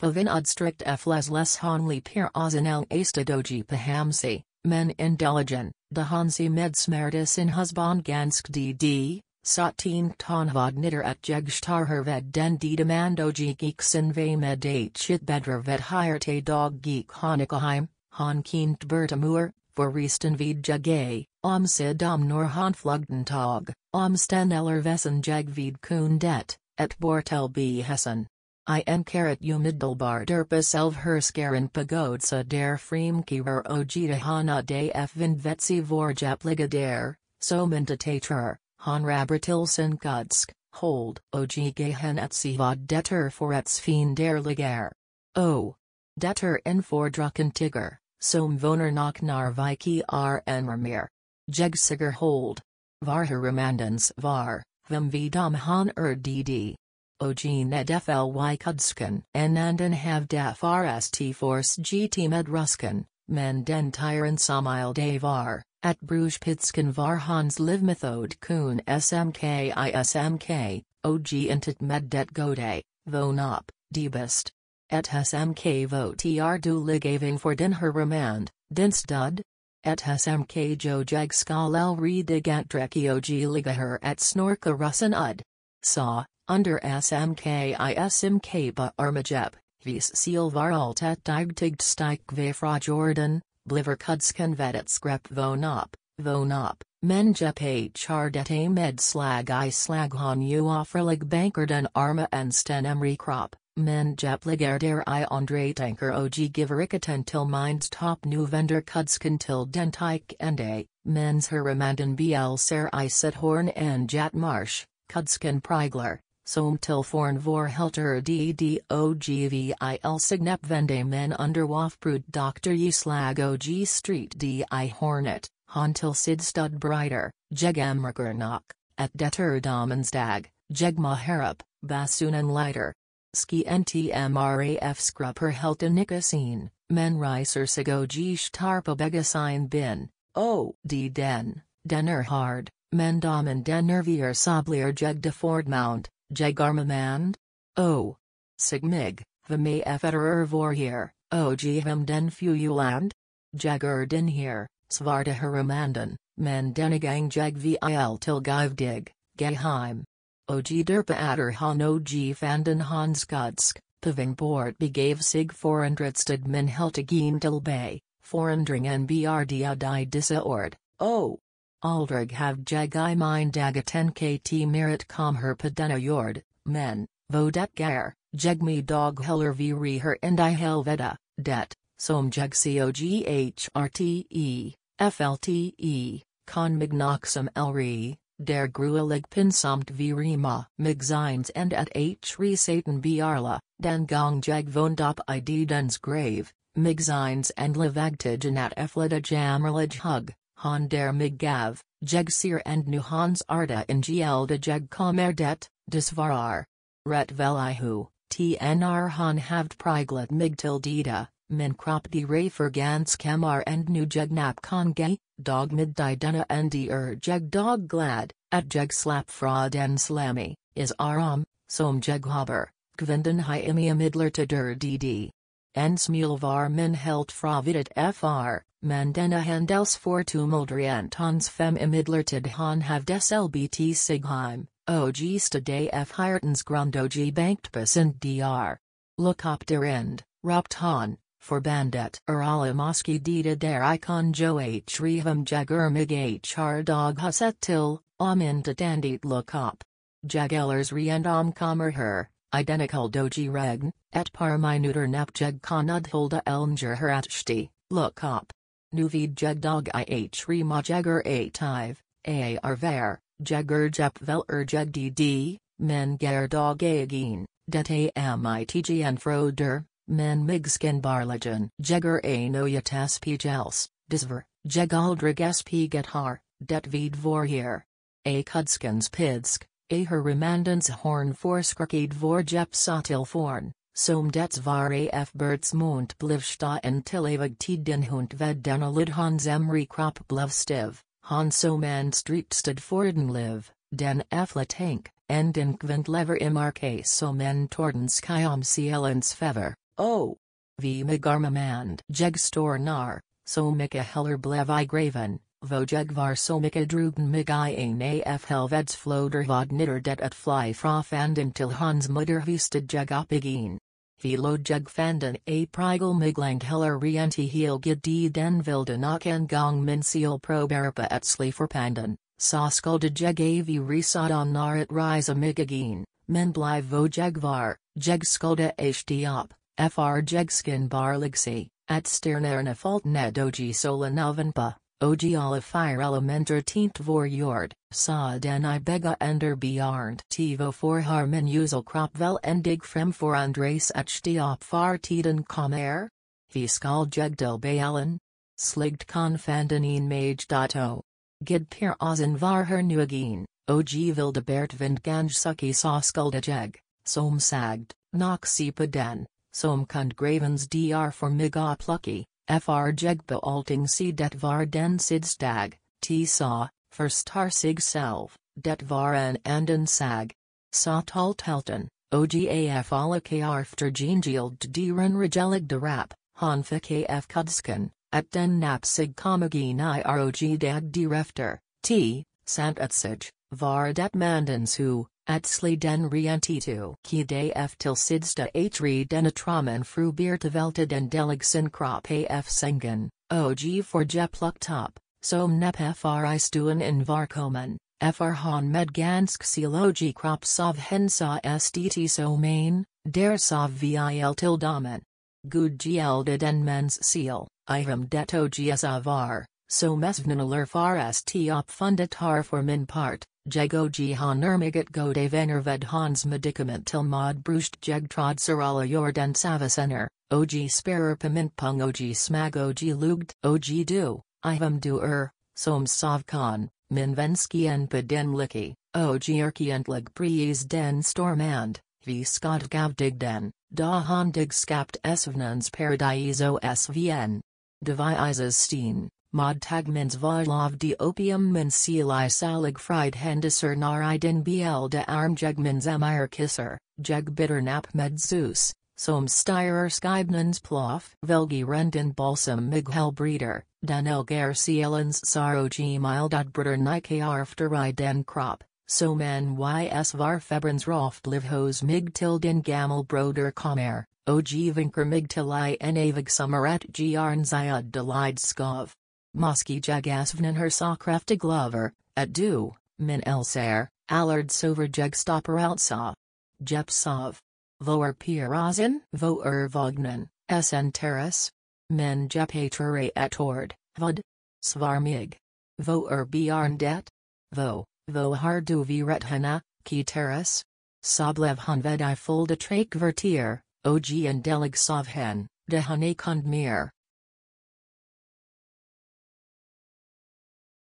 Pavinod strict fles les honli per ozanel astadoji pahamsi, men indeligen, the hansi med smertis in gansk dd, satin tonvad nitter at jegshtarher ved den de demandoji geek sin ve med hit bedrer ved hierte dog geek honikaheim, han kint bertamur, for resten vid om omsid om nor han flugden tog, sten eller vesen jeg vid kundet, et bortel b hessen. I im karat umiddelbar derpus elvherskaren pagodsa der fremkerer ojita hana de fvinvetsi vorjapligader, han honrabertilsen kutsk, hold ogigehen etsivad for et der liger. O. Detter en fordruckentiger, somvoner nach narviki r enmermir. Jegsiger hold. Varheremandens var, vem vidam han er dd. Ogene ed FLY Kudskin Anandan have def RST force GT med Ruskin, men den tyran samil davar, at Bruges pitskin var hans live method kun SMK ISMK, OG intit med det gode, von op, debest. Et SMK voter du ligaving for den her remand, den stud? Et SMK jo jeg skal el redigant drekio g ligaher at snorka russin ud. Saw, under SMKISM ba Armajeb, vis Seelvaraltet Digtigt Stikve fra Jordan, Bliver Kudskan Vedet Skrep Vonop, Vonop, hardet Hardete Med Slag I Slaghon Uofferlig Bankerden Arma en Sten Emri Krop, Menjep Ligerder I Andre Tanker OG Giverikaten Til Minds Top New Vendor Kudskan Til Dentike Ende, Mens Heremanden BL Ser I Horn and Jat Marsh, Kudskan Prigler som till forn vor helter ddogvil vende men under wafbrud dr Y slag og street di hornet, han til sid stud brider, jegamrekernok, at deter domensdag, jegma herup, basunen lighter. Ski ntmraf skrupper heltenikasine, men riser sigogish tarpa begasine bin, o d den, denner hard, men domen denner vier sablier jeg deford mount, Jagarmamand? O. Sigmig, Vimay Federer Vorhir, O Jihim Den Fuuland? Jagar Din Hir, Svarta Haramandan, Mandenigang Jag Vil Tilgivdig, Geheim. O G Derpa Adder Han O G Fanden Hanskutsk, Pavingport Begave Sig 400 Stedmin Heltegeen Tilbay, 400 NBRD Adidisa Ord, O. Aldrig have jag i min 10 kt merit kom her padena jord, men, vodet gair, jeg me dog heller vi re her and i helveta, det, som jeg coghrt FLTE, con magnoxum elri, der gruelig pinsamt mig magzines and at h re satan biarla, den gong jeg voned op i dens grave, magzines and levagtigen at eflida jamerlig hug, han der Midgav, and nu Hans Arda in GL de Jegkomer det, Disvarar. Ret Velihu, TNR han havd priglet migtildida, min krop de rafergans kamar and nu Jegnap konge, dog mid didena and er jeg dog glad, at jeg slap fraud and slammy, is aram, som jeg haber, gvinden hi midler to der dd. Ensmuel var min helt fra fr, men denne handels fortumildrient hans fem imidlertid han havdes lbt sigheim, og stade f grund grundog bankt besind dr. Lokopterind, ropt han, forbandet er alle moske dita der ikon jo h rehum mig hr dog huset til, om intet andit lokop. Jagellers om kommer her, identical doji regn, et parminuter napjeg konudholda elmger heratshti, look up. Nuvid dog ih a tive, a arver, jegger jepvel erjeg dd, men gerdog agin, det en froder, men skin barlagen. Jegger a noyat spgels, disver, get har det vid vorhier. A kudskin's pidsk, remandens horn forskrikid vor Jepsatil forn, som dets var af bertsmund blivsta en tid den hunt ved denne lid hans emri krop blev stiv, han som en for forden liv, den tank, and in kvint lever imarke som en tordens kiam cielens fever, o. V. megarmamand jegstor nar, som ikke heller blev i graven, Vojegvar Solmika Drugden mig en af helveds floder vod nitter det at fly fra fanden til hans mutter visted jeg op igen. Velo jeg fanden a prigel mig heller rienti heel gid den vilden og en gong min seal proberpa at sli for panden, så skulde jeg avi resod on naret rise mig again, men bliv vojegvar, jeg skulde hd op, fr jeg skin bar ligsi, at sternerne falt nedogi solen ovenpa og alle fire elementer tint vor jord, sa den i bega ender tivo for har min usel krop vel endig frem for andres at de op far tiden comer? Fiskal jegdel jugdel bayalen? Sligt confanten en mage dotto. Gid per ozen var her nuagin, og vilde bert vind gange sucki sa jeg. som sagd, noxipa den, som kund gravens dr for mig a plucky, FR Jegba alting C var den sidstag, T saw, firstar sig selv, var en anden sag. Sa taltelten, OGAF alakaarfter gengield deren regelig derap, han fikaf kudsken, at den nap sig komagin irog dad derefter, T, sant utsig, var det mandens who at sliden rientitu kide f tilsidsta h redenatramen fru beertevelted den deligsen krop af sengen, og for jeplukt top, som nep fri stuen in varkomen, fr han medgansk silogi krop sov hensa sdt so main, der sov vil damen. Gud gelde den mens seal, ihram detto gs avar, so mesvnanaler far st op fundet har for min part, Jago Jihan Ermigat Godev Enerved Hans Medicament Til Mod Brust Jegtrod Sarala Jordan Savasener, OG Sparer Pamintpung OG Smag OG Lugd OG Du, Ivam Du Er, Som Minvenski Minvensky Enpaden Liki, OG Erkientlig Priez Den Stormand, V Scott den Da dig Skapt Svnans Paradiso Svn. Devi Isas Steen. Mod tag mens varlov de opium men celi salig fried hendiser nari den bl de arm jeg mens amir kisser, jeg bitter nap med zeus, som styrer skibnens plof velgi renden balsam mig breder den elger cielens sarog mildod britter nike after i den crop, so man ys var febrens roft hos mig den gamel broder kommer og vinker mig til i enavig summer at gjarn ziad delide skov. Mosky Jagasvnan lover Glover, du Min Elsair, Allard Sover Jegstopper Outsaw. Jepsov. Voer Pirazin, Voer Vognan, SN Terrace. Men at Etord, Vod. Svarmig. Voer Bjarndet. Vo, er Vohardu Virethana, Ki Terrace. Soblev fold Folda Trake vertir, OG and Delig Sovhen, hane Kundmir.